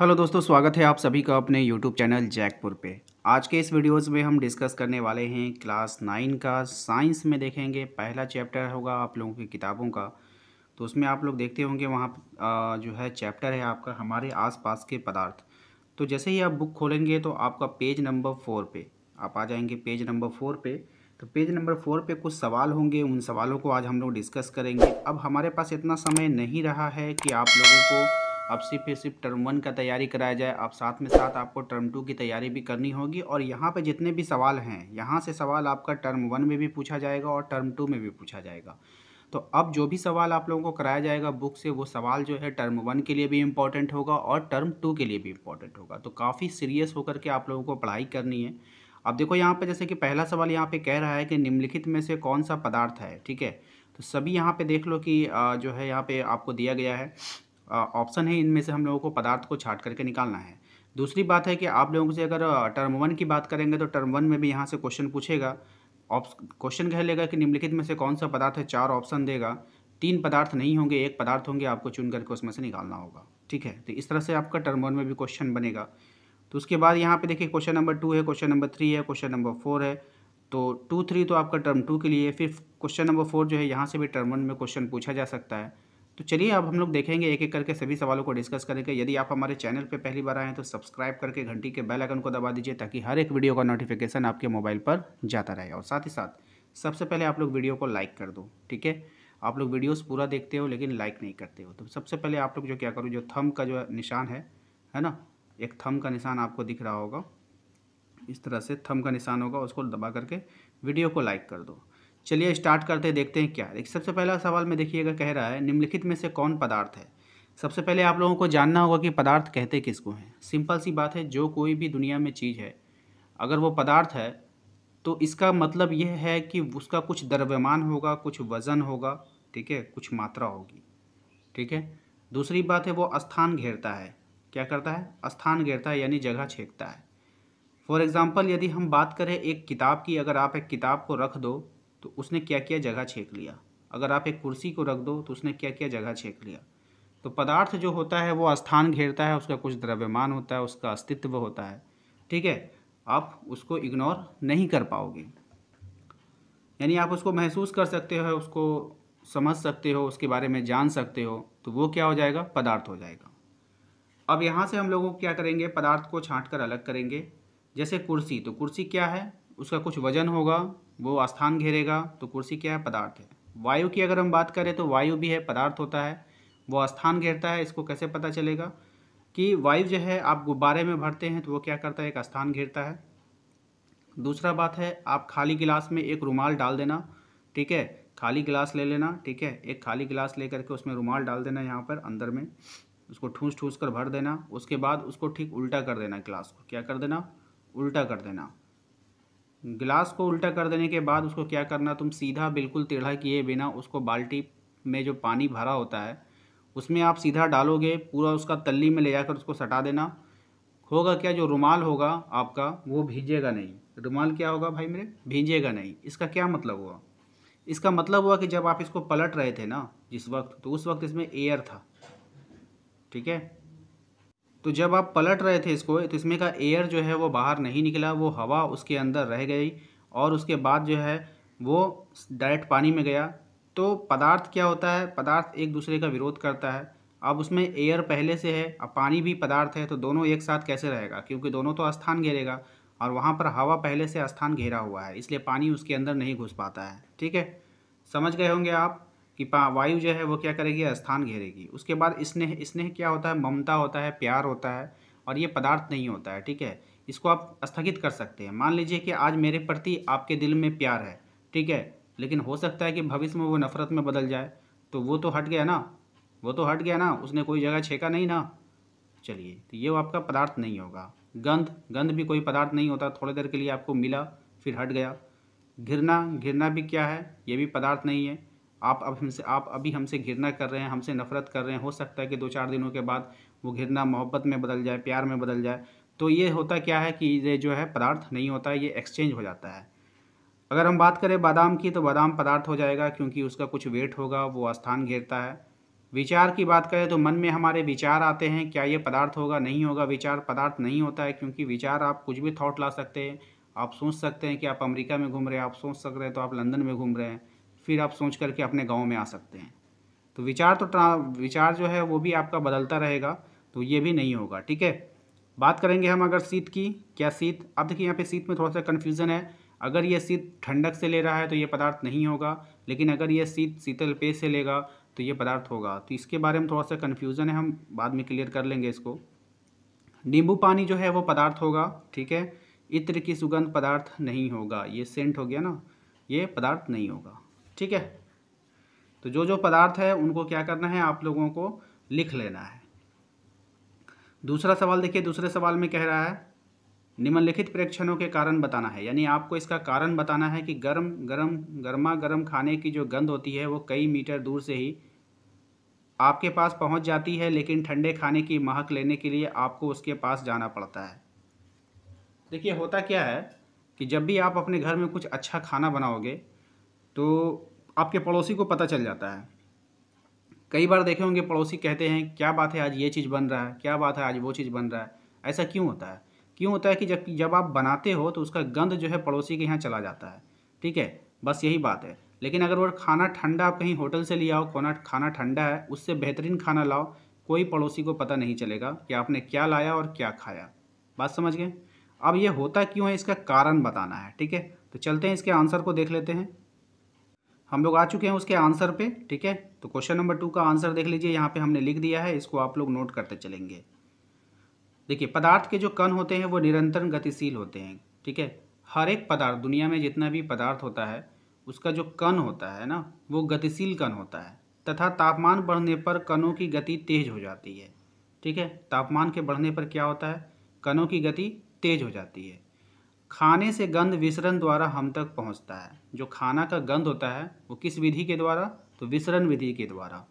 hello दोस्तों स्वागत है आप सभी का अपने यूट्यूब चैनल जैकपुर पे आज के इस वीडियोस में हम डिस्कस करने वाले हैं क्लास नाइन का साइंस में देखेंगे पहला चैप्टर होगा आप लोगों की किताबों का तो उसमें आप लोग देखते होंगे वहाँ जो है चैप्टर है आपका हमारे आसपास के पदार्थ तो जैसे ही आप बुक खोलेंगे तो आपका पेज नंबर फोर पर पे, आप आ जाएंगे पेज नंबर फोर पे तो पेज नंबर फोर पे कुछ सवाल होंगे उन सवालों को आज हम लोग डिस्कस करेंगे अब हमारे पास इतना समय नहीं रहा है कि आप लोगों को अब सिर्फ सिर्फ टर्म वन का तैयारी कराया जाए अब साथ में साथ आपको टर्म टू की तैयारी भी करनी होगी और यहाँ पे जितने भी सवाल हैं यहाँ से सवाल आपका टर्म वन में भी पूछा जाएगा और टर्म टू में भी पूछा जाएगा तो अब जो भी सवाल आप लोगों को कराया जाएगा बुक से वो सवाल जो है टर्म वन के लिए भी इम्पॉर्टेंट होगा और टर्म टू के लिए भी इम्पॉर्टेंट होगा तो काफ़ी सीरियस होकर के आप लोगों को पढ़ाई करनी है अब देखो यहाँ पर जैसे कि पहला सवाल यहाँ पर कह रहा है कि निम्नलिखित में से कौन सा पदार्थ है ठीक है तो सभी यहाँ पे देख लो कि जो है यहाँ पे आपको दिया गया है ऑप्शन है इनमें से हम लोगों को पदार्थ को छाट करके निकालना है दूसरी बात है कि आप लोगों से अगर टर्म वन की बात करेंगे तो टर्म वन में भी यहाँ से क्वेश्चन पूछेगा क्वेश्चन कह लेगा कि निम्नलिखित में से कौन सा पदार्थ है चार ऑप्शन देगा तीन पदार्थ नहीं होंगे एक पदार्थ होंगे आपको चुन करके उसमें से निकालना होगा ठीक है तो इस तरह से आपका टर्म वन में भी क्वेश्चन बनेगा तो उसके बाद यहाँ पे देखिए क्वेश्चन नंबर टू है क्वेश्चन नंबर थ्री है क्वेश्चन नंबर फोर है तो टू थ्री तो आपका टर्म टू के लिए फिर क्वेश्चन नंबर फोर जो है यहाँ से भी टर्म वन में क्वेश्चन पूछा जा सकता है तो चलिए अब हम लोग देखेंगे एक एक करके सभी सवालों को डिस्कस करेंगे यदि आप हमारे चैनल पर पहली बार आए तो सब्सक्राइब करके घंटी के बेल आइकन को दबा दीजिए ताकि हर एक वीडियो का नोटिफिकेशन आपके मोबाइल पर जाता रहे और साथ ही साथ सबसे पहले आप लोग वीडियो को लाइक कर दो ठीक है आप लोग वीडियोस पूरा देखते हो लेकिन लाइक नहीं करते हो तो सबसे पहले आप लोग जो क्या करो जो थम का जो निशान है है ना एक थम का निशान आपको दिख रहा होगा इस तरह से थम का निशान होगा उसको दबा करके वीडियो को लाइक कर दो चलिए स्टार्ट करते देखते हैं क्या देखिए सबसे पहला सवाल में देखिएगा कह रहा है निम्नलिखित में से कौन पदार्थ है सबसे पहले आप लोगों को जानना होगा कि पदार्थ कहते किसको हैं सिंपल सी बात है जो कोई भी दुनिया में चीज़ है अगर वो पदार्थ है तो इसका मतलब यह है कि उसका कुछ द्रव्यमान होगा कुछ वज़न होगा ठीक है कुछ मात्रा होगी ठीक है दूसरी बात है वो स्थान घेरता है क्या करता है स्थान घेरता है यानी जगह छेकता है फॉर एग्ज़ाम्पल यदि हम बात करें एक किताब की अगर आप एक किताब को रख दो तो उसने क्या किया जगह छेक लिया अगर आप एक कुर्सी को रख दो तो उसने क्या किया जगह छेक लिया तो पदार्थ जो होता है वो स्थान घेरता है उसका कुछ द्रव्यमान होता है उसका अस्तित्व होता है ठीक है आप उसको इग्नोर नहीं कर पाओगे यानी आप उसको महसूस कर सकते हो उसको समझ सकते हो उसके बारे में जान सकते हो तो वो क्या हो जाएगा पदार्थ हो जाएगा अब यहाँ से हम लोगों क्या करेंगे पदार्थ को छाँट कर अलग करेंगे जैसे कुर्सी तो कुर्सी क्या है उसका कुछ वजन होगा वो स्थान घेरेगा तो कुर्सी क्या है पदार्थ है वायु की अगर हम बात करें तो वायु भी है पदार्थ होता है वो स्थान घेरता है इसको कैसे पता चलेगा कि वायु जो है आप गुब्बारे में भरते हैं तो वो क्या करता है एक स्थान घेरता है दूसरा बात है आप खाली गिलास में एक रुमाल डाल देना ठीक है खाली गिलास ले लेना ठीक है एक खाली गिलास ले करके उसमें रुमाल डाल देना यहाँ पर अंदर में उसको ठूस ठूस कर भर देना उसके बाद उसको ठीक उल्टा कर देना गिलास को क्या कर देना उल्टा कर देना ग्लास को उल्टा कर देने के बाद उसको क्या करना तुम सीधा बिल्कुल टेढ़ा किए बिना उसको बाल्टी में जो पानी भरा होता है उसमें आप सीधा डालोगे पूरा उसका तल्ली में ले जाकर उसको सटा देना होगा क्या जो रुमाल होगा आपका वो भीजेगा नहीं रुमाल क्या होगा भाई मेरे भीजेगा नहीं इसका क्या मतलब हुआ इसका मतलब हुआ कि जब आप इसको पलट रहे थे ना जिस वक्त तो उस वक्त इसमें एयर था ठीक है तो जब आप पलट रहे थे इसको तो इसमें का एयर जो है वो बाहर नहीं निकला वो हवा उसके अंदर रह गई और उसके बाद जो है वो डायरेक्ट पानी में गया तो पदार्थ क्या होता है पदार्थ एक दूसरे का विरोध करता है अब उसमें एयर पहले से है अब पानी भी पदार्थ है तो दोनों एक साथ कैसे रहेगा क्योंकि दोनों तो स्थान घेरेगा और वहाँ पर हवा पहले से स्थान घेरा हुआ है इसलिए पानी उसके अंदर नहीं घुस पाता है ठीक है समझ गए होंगे आप कि वायु जो है वो क्या करेगी स्थान घेरेगी उसके बाद स्नेह स्नेह क्या होता है ममता होता है प्यार होता है और ये पदार्थ नहीं होता है ठीक है इसको आप स्थगित कर सकते हैं मान लीजिए कि आज मेरे प्रति आपके दिल में प्यार है ठीक है लेकिन हो सकता है कि भविष्य में वो नफरत में बदल जाए तो वो तो हट गया ना वो तो हट गया ना उसने कोई जगह छेका नहीं ना चलिए तो ये आपका पदार्थ नहीं होगा गंध गंध भी कोई पदार्थ नहीं होता थोड़ी देर के लिए आपको मिला फिर हट गया घिरना घिरना भी क्या है ये भी पदार्थ नहीं है आप अब हमसे आप अभी हमसे घिरना कर रहे हैं हमसे नफरत कर रहे हैं हो सकता है कि दो चार दिनों के बाद वो घिरना मोहब्बत में बदल जाए प्यार में बदल जाए तो ये होता क्या है कि ये जो है पदार्थ नहीं होता है ये एक्सचेंज हो जाता है अगर हम बात करें बादाम की तो बादाम पदार्थ हो जाएगा क्योंकि उसका कुछ वेट होगा वो स्थान घेरता है विचार की बात करें तो मन में हमारे विचार आते हैं क्या ये पदार्थ होगा नहीं होगा विचार पदार्थ नहीं होता है क्योंकि विचार आप कुछ भी थॉट ला सकते हैं आप सोच सकते हैं कि आप अमेरिका में घूम रहे हैं आप सोच सक रहे हैं तो आप लंदन में घूम रहे हैं फिर आप सोच करके अपने गाँव में आ सकते हैं तो विचार तो ट्रा विचार जो है वो भी आपका बदलता रहेगा तो ये भी नहीं होगा ठीक है बात करेंगे हम अगर शीत की क्या शीत अब देखिए यहाँ पे शीत में थोड़ा सा कन्फ्यूज़न है अगर ये शीत ठंडक से ले रहा है तो ये पदार्थ नहीं होगा लेकिन अगर ये शीत शीतल पेय से लेगा तो ये पदार्थ होगा तो इसके बारे में थोड़ा सा कन्फ्यूज़न है हम बाद में क्लियर कर लेंगे इसको नींबू पानी जो है वो पदार्थ होगा ठीक है इत्र की सुगंध पदार्थ नहीं होगा ये सेंट हो गया ना ये पदार्थ नहीं होगा ठीक है तो जो जो पदार्थ है उनको क्या करना है आप लोगों को लिख लेना है दूसरा सवाल देखिए दूसरे सवाल में कह रहा है निम्नलिखित प्रेक्षणों के कारण बताना है यानी आपको इसका कारण बताना है कि गर्म गर्म गर्मा गर्म खाने की जो गंध होती है वो कई मीटर दूर से ही आपके पास पहुंच जाती है लेकिन ठंडे खाने की महक लेने के लिए आपको उसके पास जाना पड़ता है देखिए होता क्या है कि जब भी आप अपने घर में कुछ अच्छा खाना बनाओगे तो आपके पड़ोसी को पता चल जाता है कई बार देखे होंगे पड़ोसी कहते हैं क्या बात है आज ये चीज़ बन रहा है क्या बात है आज वो चीज़ बन रहा है ऐसा क्यों होता है क्यों होता है कि जब जब आप बनाते हो तो उसका गंध जो है पड़ोसी के यहाँ चला जाता है ठीक है बस यही बात है लेकिन अगर वो खाना ठंडा आप कहीं होटल से ले आओ खाना खाना ठंडा है उससे बेहतरीन खाना लाओ कोई पड़ोसी को पता नहीं चलेगा कि आपने क्या लाया और क्या खाया बात समझ गए अब ये होता क्यों है इसका कारण बताना है ठीक है तो चलते हैं इसके आंसर को देख लेते हैं हम लोग आ चुके हैं उसके आंसर पे ठीक है तो क्वेश्चन नंबर टू का आंसर देख लीजिए यहाँ पे हमने लिख दिया है इसको आप लोग नोट करते चलेंगे देखिए पदार्थ के जो कण होते हैं वो निरंतर गतिशील होते हैं ठीक है हर एक पदार्थ दुनिया में जितना भी पदार्थ होता है उसका जो कण होता है ना वो गतिशील कण होता है तथा तापमान बढ़ने पर कणों की गति तेज हो जाती है ठीक है तापमान के बढ़ने पर क्या होता है कणों की गति तेज हो जाती है खाने से गंध विसरण द्वारा हम तक पहुंचता है जो खाना का गंध होता है वो किस विधि के द्वारा तो विसरण विधि के द्वारा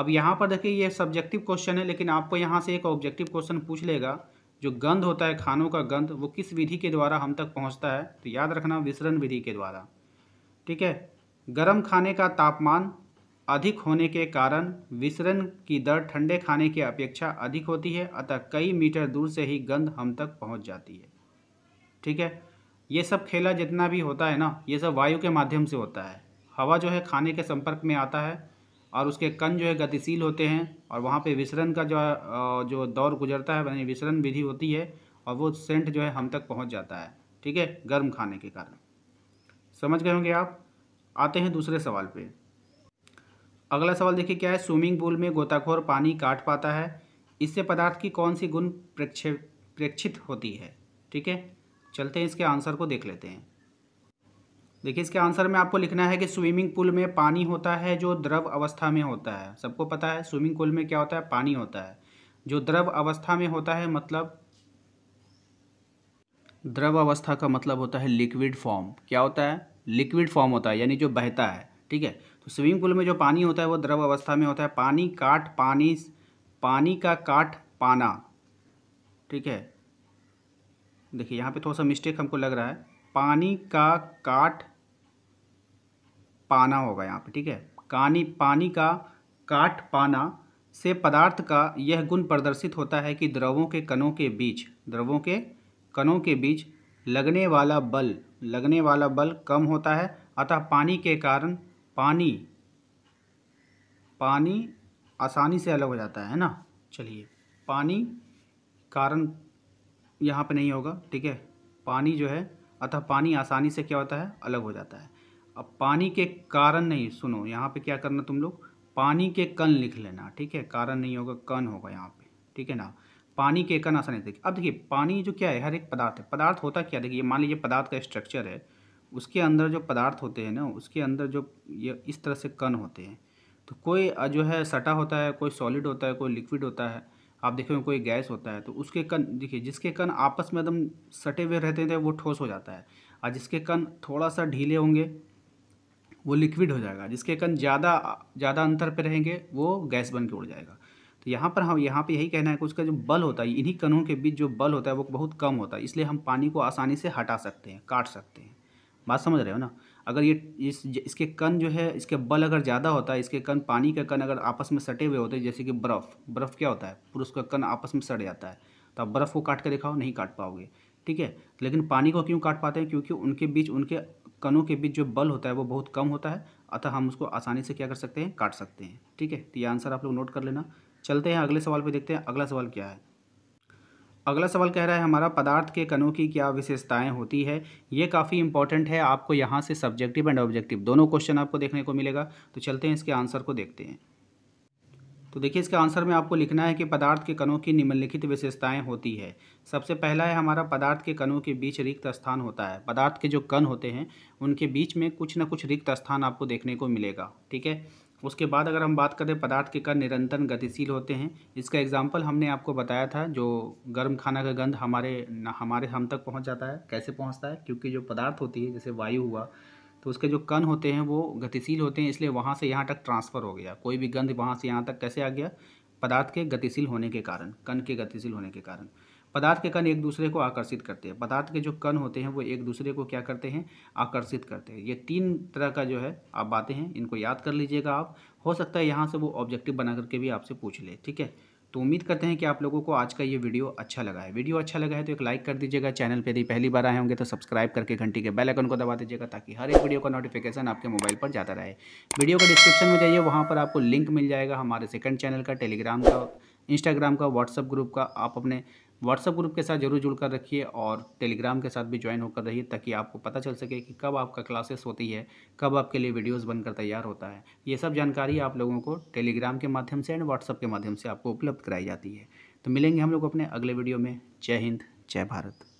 अब यहाँ पर देखिए ये सब्जेक्टिव क्वेश्चन है लेकिन आपको यहाँ से एक ऑब्जेक्टिव क्वेश्चन पूछ लेगा जो गंध होता है खानों का गंध वो किस विधि के द्वारा हम तक पहुँचता है तो याद रखना विसरण विधि के द्वारा ठीक है गर्म खाने का तापमान अधिक होने के कारण विसरण की दर ठंडे खाने की अपेक्षा अधिक होती है अतः कई मीटर दूर से ही गंध हम तक पहुँच जाती है ठीक है ये सब खेला जितना भी होता है ना ये सब वायु के माध्यम से होता है हवा जो है खाने के संपर्क में आता है और उसके कण जो है गतिशील होते हैं और वहाँ पे विसरण का जो जो दौर गुजरता है यानी विसरण विधि होती है और वो सेंट जो है हम तक पहुँच जाता है ठीक है गर्म खाने के कारण समझ गए होंगे आप आते हैं दूसरे सवाल पर अगला सवाल देखिए क्या है स्विमिंग पूल में गोताखोर पानी काट पाता है इससे पदार्थ की कौन सी गुण प्रेक्षे प्रेक्षित होती है ठीक है चलते हैं इसके आंसर को देख लेते हैं देखिए इसके आंसर में आपको लिखना है कि स्विमिंग पूल में पानी होता है जो द्रव अवस्था में होता है सबको पता है स्विमिंग पूल में क्या होता है पानी होता है जो द्रव अवस्था में होता है मतलब द्रव अवस्था का मतलब होता है लिक्विड फॉर्म क्या होता है लिक्विड फॉर्म होता है यानी जो बहता है ठीक है तो स्विमिंग पूल में जो पानी होता है वो द्रव अवस्था में होता है पानी काट पानी पानी का काट पाना ठीक है देखिए यहाँ पे थोड़ा सा मिस्टेक हमको लग रहा है पानी का काट पाना होगा यहाँ पे ठीक है कानी पानी का काट पाना से पदार्थ का यह गुण प्रदर्शित होता है कि द्रवों के कणों के बीच द्रवों के कणों के बीच लगने वाला बल लगने वाला बल कम होता है अतः पानी के कारण पानी पानी आसानी से अलग हो जाता है ना चलिए पानी कारण यहाँ पे नहीं होगा ठीक है पानी जो है अतः पानी आसानी से क्या होता है अलग हो जाता है अब पानी के कारण नहीं सुनो यहाँ पे क्या करना तुम लोग पानी के कण लिख लेना ठीक है कारण नहीं होगा कण होगा यहाँ पे ठीक है ना पानी के कण आसानी से अब देखिए पानी जो क्या है हर एक पदार्थ है पदार्थ होता क्या देखिए मान लीजिए पदार्थ का स्ट्रक्चर है उसके अंदर जो पदार्थ होते हैं ना उसके अंदर जो ये इस तरह से कण होते हैं तो कोई जो है सटा होता है कोई सॉलिड होता है कोई लिक्विड होता है आप देखेंगे कोई गैस होता है तो उसके कण देखिए जिसके कण आपस में एकदम सटे हुए रहते थे वो ठोस हो जाता है और जिसके कण थोड़ा सा ढीले होंगे वो लिक्विड हो जाएगा जिसके कण ज़्यादा ज़्यादा अंतर पर रहेंगे वो गैस बन के उड़ जाएगा तो यहाँ पर हम यहाँ पे यही कहना है कि उसका जो बल होता है इन्हीं कणों के बीच जो बल होता है वो बहुत कम होता है इसलिए हम पानी को आसानी से हटा सकते हैं काट सकते हैं बात समझ रहे हो ना अगर ये इस इसके कन जो है इसके बल अगर ज़्यादा होता है इसके कन पानी के कन अगर आपस में सटे हुए होते हैं जैसे कि बर्फ़ बर्फ़ क्या होता है पुरुष का कन आपस में सट जाता है तो आप बर्फ़ को काट के दिखाओ नहीं काट पाओगे ठीक है लेकिन पानी को क्यों काट पाते हैं क्योंकि उनके बीच उनके कनों के बीच जो बल होता है वो बहुत कम होता है अतः हम उसको आसानी से क्या कर सकते हैं काट सकते हैं ठीक है तो ये आंसर आप लोग नोट कर लेना चलते हैं अगले सवाल पे देखते हैं अगला सवाल क्या है अगला सवाल कह रहा है हमारा पदार्थ के कणों की क्या विशेषताएं होती है ये काफ़ी इंपॉर्टेंट है आपको यहाँ से सब्जेक्टिव एंड ऑब्जेक्टिव दोनों क्वेश्चन आपको देखने को मिलेगा तो चलते हैं इसके आंसर को देखते हैं तो देखिए इसके आंसर में आपको लिखना है कि पदार्थ के कणों की निम्नलिखित विशेषताएं होती है सबसे पहला है हमारा पदार्थ के कणों के बीच रिक्त स्थान होता है पदार्थ के जो कण होते हैं उनके बीच में कुछ ना कुछ रिक्त स्थान आपको देखने को मिलेगा ठीक है उसके बाद अगर हम बात करें पदार्थ के कण निरंतर गतिशील होते हैं इसका एग्जाम्पल हमने आपको बताया था जो गर्म खाना का गंध हमारे हमारे हम तक पहुँच जाता है कैसे पहुँचता है क्योंकि जो पदार्थ होती है जैसे वायु हुआ तो उसके जो कण होते हैं वो गतिशील होते हैं इसलिए वहाँ से यहाँ तक ट्रांसफ़र हो गया कोई भी गंध वहाँ से यहाँ तक कैसे आ गया पदार्थ के गतिशील होने के कारण कण के गतिशील होने के कारण पदार्थ के कण एक दूसरे को आकर्षित करते हैं पदार्थ के जो कण होते हैं वो एक दूसरे को क्या करते हैं आकर्षित करते हैं ये तीन तरह का जो है आप बातें हैं इनको याद कर लीजिएगा आप हो सकता है यहाँ से वो ऑब्जेक्टिव बना करके भी आपसे पूछ ले ठीक है तो उम्मीद करते हैं कि आप लोगों को आज का ये वीडियो अच्छा लगा है वीडियो अच्छा लगा है तो एक लाइक कर दीजिएगा चैनल पर यदि पहली बार आए होंगे तो सब्सक्राइब करके घंटी के बेल आइकन को दबा दीजिएगा ताकि हर एक वीडियो का नोटिफिकेशन आपके मोबाइल पर जाता रहे वीडियो का डिस्क्रिप्शन में जाइए वहाँ पर आपको लिंक मिल जाएगा हमारे सेकंड चैनल का टेलीग्राम का इंस्टाग्राम का व्हाट्सअप ग्रुप का आप अपने व्हाट्सअप ग्रुप के साथ जरूर जुड़कर रखिए और टेलीग्राम के साथ भी ज्वाइन होकर रहिए ताकि आपको पता चल सके कि कब आपका क्लासेस होती है कब आपके लिए वीडियोस बनकर तैयार होता है ये सब जानकारी आप लोगों को टेलीग्राम के माध्यम से एंड व्हाट्सअप के माध्यम से आपको उपलब्ध कराई जाती है तो मिलेंगे हम लोग अपने अगले वीडियो में जय हिंद जय भारत